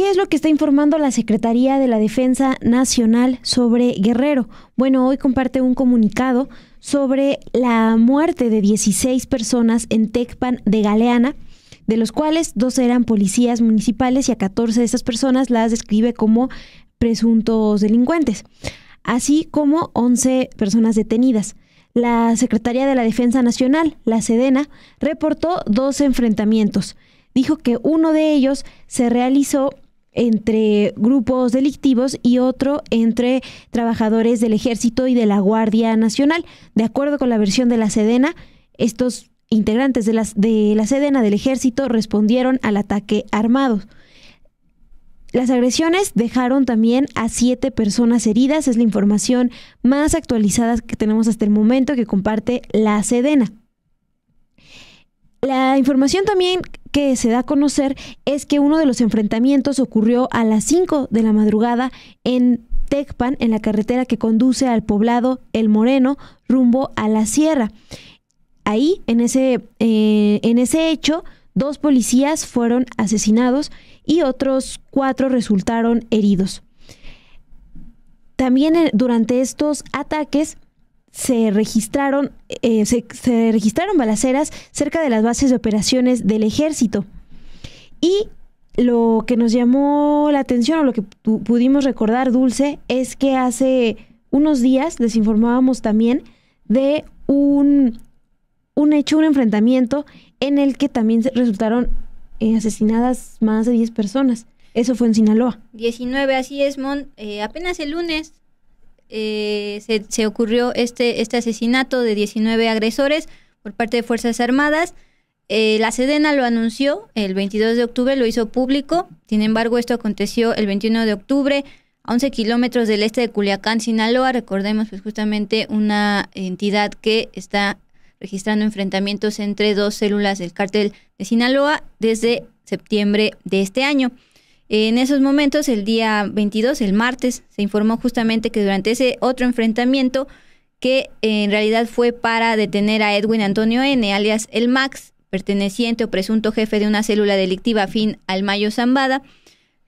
¿Qué es lo que está informando la Secretaría de la Defensa Nacional sobre Guerrero? Bueno, hoy comparte un comunicado sobre la muerte de 16 personas en Tecpan de Galeana, de los cuales dos eran policías municipales y a 14 de estas personas las describe como presuntos delincuentes, así como 11 personas detenidas. La Secretaría de la Defensa Nacional, la Sedena, reportó dos enfrentamientos. Dijo que uno de ellos se realizó entre grupos delictivos y otro entre trabajadores del ejército y de la Guardia Nacional. De acuerdo con la versión de la Sedena, estos integrantes de, de la Sedena del ejército respondieron al ataque armado. Las agresiones dejaron también a siete personas heridas, es la información más actualizada que tenemos hasta el momento que comparte la Sedena. La información también que se da a conocer es que uno de los enfrentamientos ocurrió a las 5 de la madrugada en Tecpan, en la carretera que conduce al poblado El Moreno, rumbo a la sierra. Ahí, en ese, eh, en ese hecho, dos policías fueron asesinados y otros cuatro resultaron heridos. También eh, durante estos ataques se registraron, eh, se, registraron balaceras cerca de las bases de operaciones del ejército. Y lo que nos llamó la atención o lo que pudimos recordar, Dulce, es que hace unos días les informábamos también de un, un hecho, un enfrentamiento en el que también resultaron eh, asesinadas más de 10 personas. Eso fue en Sinaloa. 19, así es, Mon. Eh, apenas el lunes eh, se, ocurrió este, este asesinato de 19 agresores por parte de Fuerzas Armadas. Eh, la Sedena lo anunció el 22 de octubre, lo hizo público. Sin embargo, esto aconteció el 21 de octubre a 11 kilómetros del este de Culiacán, Sinaloa. Recordemos, pues justamente una entidad que está registrando enfrentamientos entre dos células del cártel de Sinaloa desde septiembre de este año. En esos momentos, el día 22, el martes, se informó justamente que durante ese otro enfrentamiento, que en realidad fue para detener a Edwin Antonio N., alias el Max, perteneciente o presunto jefe de una célula delictiva fin al Mayo Zambada,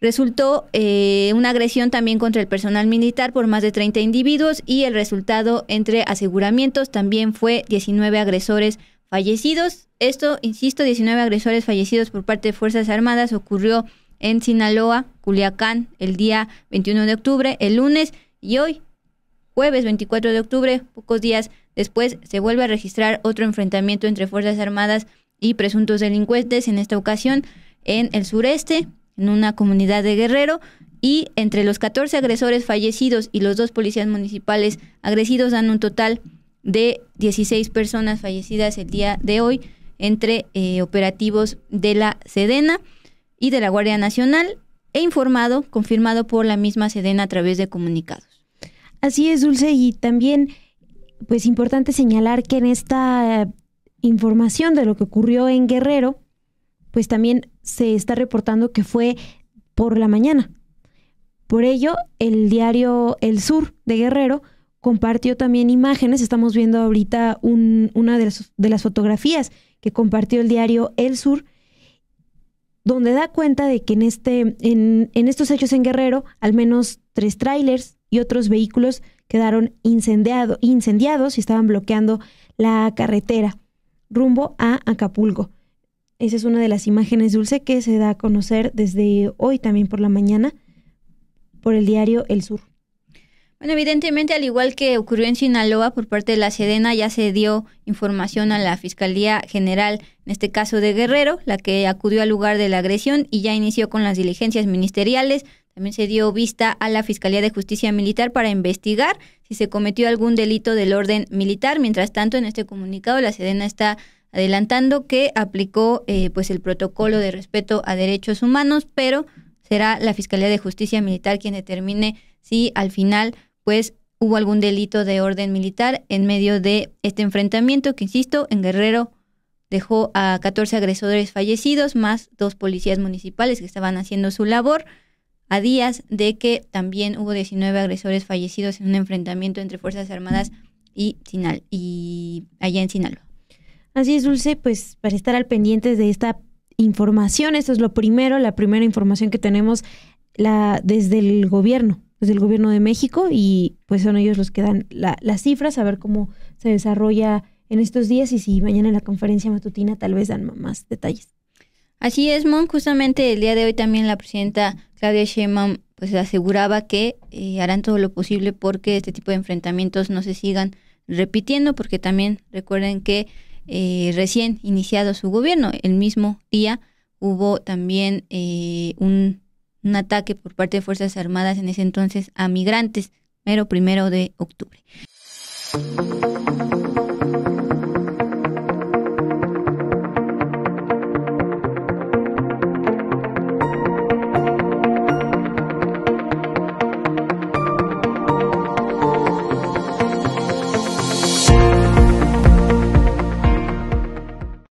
resultó eh, una agresión también contra el personal militar por más de 30 individuos y el resultado entre aseguramientos también fue 19 agresores fallecidos. Esto, insisto, 19 agresores fallecidos por parte de Fuerzas Armadas ocurrió en Sinaloa, Culiacán, el día 21 de octubre, el lunes y hoy, jueves 24 de octubre, pocos días después, se vuelve a registrar otro enfrentamiento entre Fuerzas Armadas y presuntos delincuentes, en esta ocasión en el sureste, en una comunidad de Guerrero, y entre los 14 agresores fallecidos y los dos policías municipales agresidos dan un total de 16 personas fallecidas el día de hoy entre eh, operativos de la Sedena y de la Guardia Nacional e informado, confirmado por la misma Sedena a través de comunicados. Así es, Dulce, y también pues importante señalar que en esta eh, información de lo que ocurrió en Guerrero, pues también se está reportando que fue por la mañana. Por ello, el diario El Sur de Guerrero compartió también imágenes, estamos viendo ahorita una de de las fotografías que compartió el diario El Sur, donde da cuenta de que en, este, en, estos hechos en Guerrero, al menos tres trailers y otros vehículos quedaron incendiado, incendiados y estaban bloqueando la carretera rumbo a Acapulco. Esa es una de las imágenes, Dulce, que se da a conocer desde hoy también por la mañana por el diario El Sur. Bueno, evidentemente, al igual que ocurrió en Sinaloa por parte de la Sedena, ya se dio información a la Fiscalía General, en este caso de Guerrero, la que acudió al lugar de la agresión y ya inició con las diligencias ministeriales. También se dio vista a la Fiscalía de Justicia Militar para investigar si se cometió algún delito del orden militar. Mientras tanto, en este comunicado, la Sedena está adelantando que aplicó eh, pues el protocolo de respeto a derechos humanos, pero será la Fiscalía de Justicia Militar quien determine si al final pues hubo algún delito de orden militar en medio de este enfrentamiento que, insisto, en Guerrero dejó a 14 agresores fallecidos, más dos policías municipales que estaban haciendo su labor, a días de que también hubo 19 agresores fallecidos en un enfrentamiento entre Fuerzas Armadas y, Sinal y allá en Sinaloa. Así es, Dulce, pues para estar al pendiente de esta información, esto es lo primero, la primera información que tenemos la, desde el gobierno. Pues, del gobierno de México y pues son ellos los que dan las cifras, a ver cómo se desarrolla en estos días y si mañana en la conferencia matutina tal vez dan más detalles. Así es, Mon, justamente el día de hoy también la presidenta Claudia Sheinbaum pues aseguraba que eh, harán todo lo posible porque este tipo de enfrentamientos no se sigan repitiendo, porque también recuerden que eh, recién iniciado su gobierno, el mismo día hubo también eh, un un ataque por parte de Fuerzas Armadas en ese entonces a migrantes, mero primero de octubre.